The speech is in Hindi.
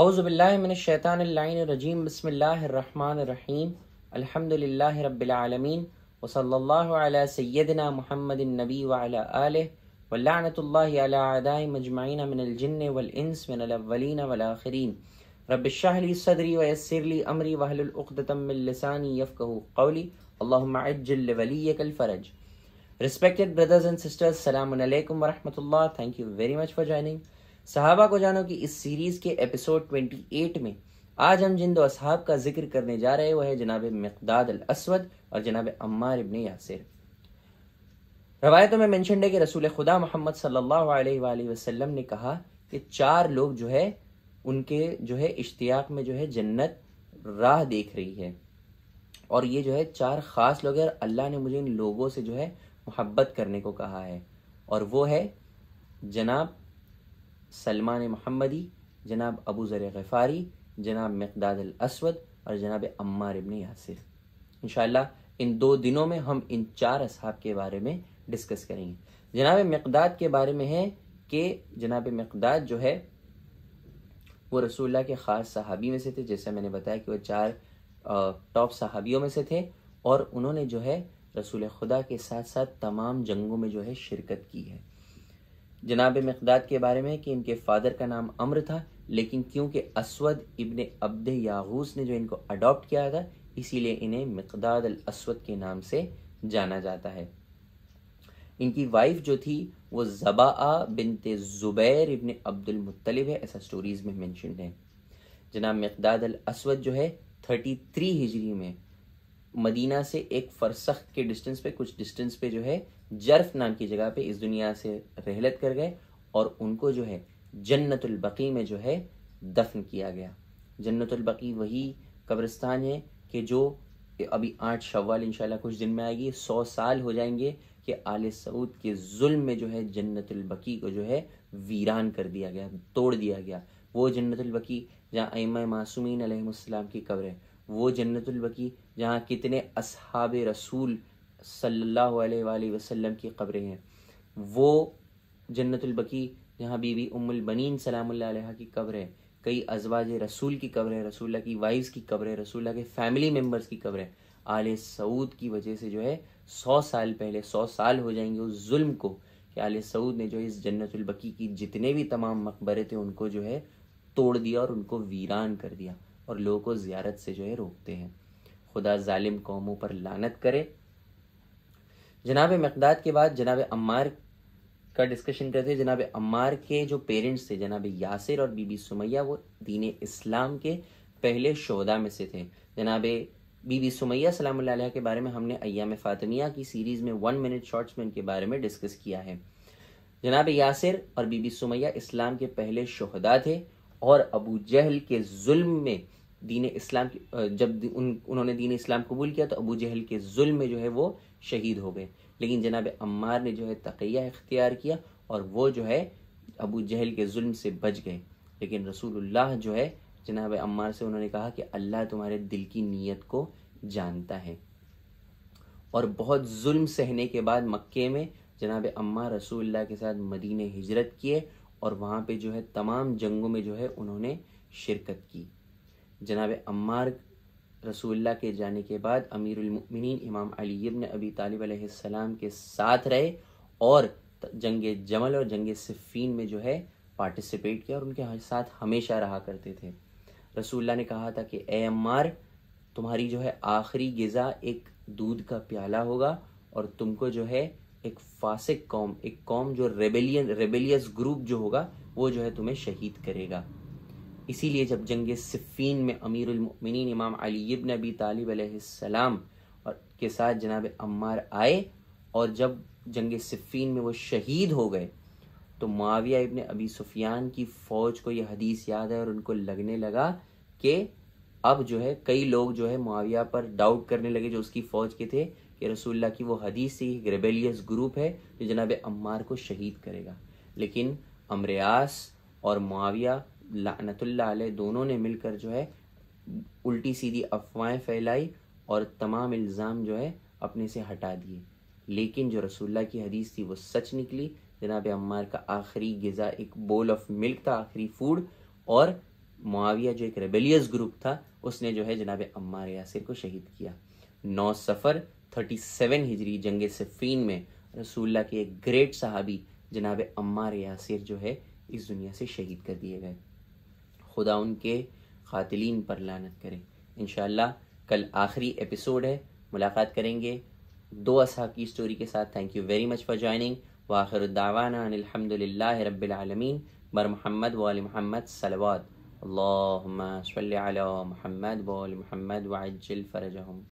أعوذ بالله من الشيطان اللعين الرجيم بسم الله الرحمن الرحيم الحمد لله رب العالمين وصلى الله على سيدنا محمد النبي وعلى آله واللعنة الله على عداء مجمعين من الجن والانس من الأولين والآخرين رب اشرح لي صدري ويسر لي امري وهل الأقدة من لساني يفقه قولي اللهم عجل لوليك الفرج Respected brothers and sisters, Assalamu alaikum wa rahmatullah. Thank you very much for joining. सहाबा को जानो कि इस सीरीज़ के एपिसोड 28 में आज हम जिन दो असहाब का जिक्र करने जा रहे हैं वह है जनाब मकदाद अल असवद और जनाब अम्मार इब्ने यासिर रवायतों में मैंशन है कि रसूल खुदा मोहम्मद सल्लल्लाहु अलैहि वसल्लम ने कहा कि चार लोग जो है उनके जो है इश्तियाक में जो है जन्नत राह देख रही है और ये जो है चार ख़ास लोग हैं अल्लाह ने मुझे इन लोगों से जो है मोहब्बत करने को कहा है और वो है जनाब सलमान महमदी जनाब अबू ज़र गफ़ारी जनाब मकदाद असवद और जनाब अम्मा इबन यासिर इन इन दो दिनों में हम इन चार असहाब के बारे में डिस्कस करेंगे जनाब मकदाद के बारे में है कि जनाब मकदाद जो है वो रसोल्ला के ख़ास सहाबी में से थे जैसे मैंने बताया कि वह चार टॉप सहाबियों में से थे और उन्होंने जो है रसूल खुदा के साथ साथ तमाम जंगों में जो है शिरकत की है जनाब मकदाद के बारे में कि इनके फादर का नाम अम्र था लेकिन क्योंकि असवद इबन अब्द यागूस ने जो इनको अडॉप्ट किया था इसीलिए इन्हें मकदाद अल असवद के नाम से जाना जाता है इनकी वाइफ जो थी वो जबा बिनते ज़ुबैर इबन अब्दुलमतलब है ऐसा स्टोरीज़ में मैंशन है जनाब मकदाद अल असवद जो है थर्टी थ्री हिजरी में मदीना से एक फरसख के डिस्टेंस पे कुछ डिस्टेंस पे जो है जर्फ नाम की जगह पे इस दुनिया से रहलत कर गए और उनको जो है बकी में जो है दफन किया गया बकी वही कब्रिस्तान है कि जो अभी आठ शवाल इंशाल्लाह कुछ दिन में आएगी सौ साल हो जाएंगे कि आल सऊद के जुल्म में जो है बकी को जो है वीरान कर दिया गया तोड़ दिया गया वो बकी जहाँ अम मासूमिन अलैहिस्सलाम की कब्र है वो बकी जहाँ कितने असहाब रसूल सल्लल्लाहु अलैहि वसल्लम की खबरें हैं वो जन्नतुलबकी जहाँ बीबी उम्मुल बनीन सलाम की कब्र है कई अजवाज रसूल की कब्र है रसूल्ला की वाइफ्स की कब्र है रसूल्ला के फैमिली मेम्बर्स की कब्र है आल सऊद की वजह से जो है सौ साल पहले सौ साल हो जाएंगे उस जुल्म को कि आल सऊद ने जो है इस जन्नतुलबकी की जितने भी तमाम मकबरे थे उनको जो है तोड़ दिया और उनको वीरान कर दिया और लोगों को ज़्यारत से जो है रोकते हैं खुदा ालिम कौमों पर लानत करे जनाब मकदाद के बाद जनाब अम्मार का डिस्कशन करते हैं जनाब अम्मार के जो पेरेंट्स थे जनाब यासिर और बीबी सुमैया वो दीन इस्लाम के पहले शोदा में से थे जनाब बीबी सुमैया सलाम के बारे में हमने अयाम फ़ातमिया की सीरीज़ में वन मिनट शॉर्ट्स में उनके बारे में डिस्कस किया है जनाब यासिर और बीबी सुमैया इस्लाम के पहले शहदा थे और अबू जहल के जुल्म में दीन इस्लाम जब उन उन्होंने दीन इस्लाम कबूल किया तो अबू जहल के जुल्म में जो है वो शहीद हो गए लेकिन जनाब अम्मार ने जो है तकिया इख्तियार किया और वो जो है अबू जहल के जुल्म से बच गए लेकिन रसूलुल्लाह जो है जनाब अम्मार से उन्होंने कहा कि अल्लाह तुम्हारे दिल की नीयत को जानता है और बहुत जुल्म सहने के बाद मक्के में जनाब अम्मार रसूलुल्लाह के साथ मदीने हिजरत किए और वहाँ पे जो है तमाम जंगों में जो है उन्होंने शिरकत की जनाब अम्मार रसूल्ला के जाने के बाद अमीरमिन इमाम अली इबन अबी तालिब के साथ रहे और जंग जमल और जंग सिफ़ीन में जो है पार्टिसिपेट किया और उनके साथ हमेशा रहा करते थे रसूल्ला ने कहा था कि ए अम्मार तुम्हारी जो है आखिरी गज़ा एक दूध का प्याला होगा और तुमको जो है एक फासिक कौम एक कौम जो रेबेलियन रेबेलियस ग्रुप जो होगा वो जो है तुम्हें शहीद करेगा इसीलिए जब जंग सिफ़ीन में अमीर उलमिन इमाम अली इब्न अबी तालिब सलाम और के साथ जनाब अम्मार आए और जब जंग सिफ़ीन में वो शहीद हो गए तो माविया इबन अबी सुफियान की फ़ौज को यह हदीस याद है और उनको लगने लगा कि अब जो है कई लोग जो है माविया पर डाउट करने लगे जो उसकी फ़ौज के थे कि रसूलुल्लाह की वो हदीस ही एक रेबेलियस ग्रुप है जो जनाब अम्मार को शहीद करेगा लेकिन अमरयास और माविया लानतुल्ला दोनों ने मिलकर जो है उल्टी सीधी अफवाहें फैलाई और तमाम इल्ज़ाम जो है अपने से हटा दिए लेकिन जो रसुल्ला की हदीस थी वो सच निकली जनाब अम्मार का आखिरी गज़ा एक बोल ऑफ मिल्क था आखिरी फूड और मुआविया जो एक रेबेलियस ग्रुप था उसने जो है जनाब अम्मार यासिर को शहीद किया नौ सफ़र थर्टी सेवन हिजरी जंग सिफ़ीन में रसूल्ला के एक ग्रेट सहाबी जनाब अम्मार यासिर जो है इस दुनिया से शहीद कर दिए गए खुदा उनके क़ातिलीन पर लानत करें इन कल आखिरी एपिसोड है मुलाकात करेंगे दो असहा की स्टोरी के साथ thank you very much for joining वाखिर दावाना रबालमीन बर महमद वाल महमद सलवात अल्लाह महमद वाल महमद वाजिल फ़रजम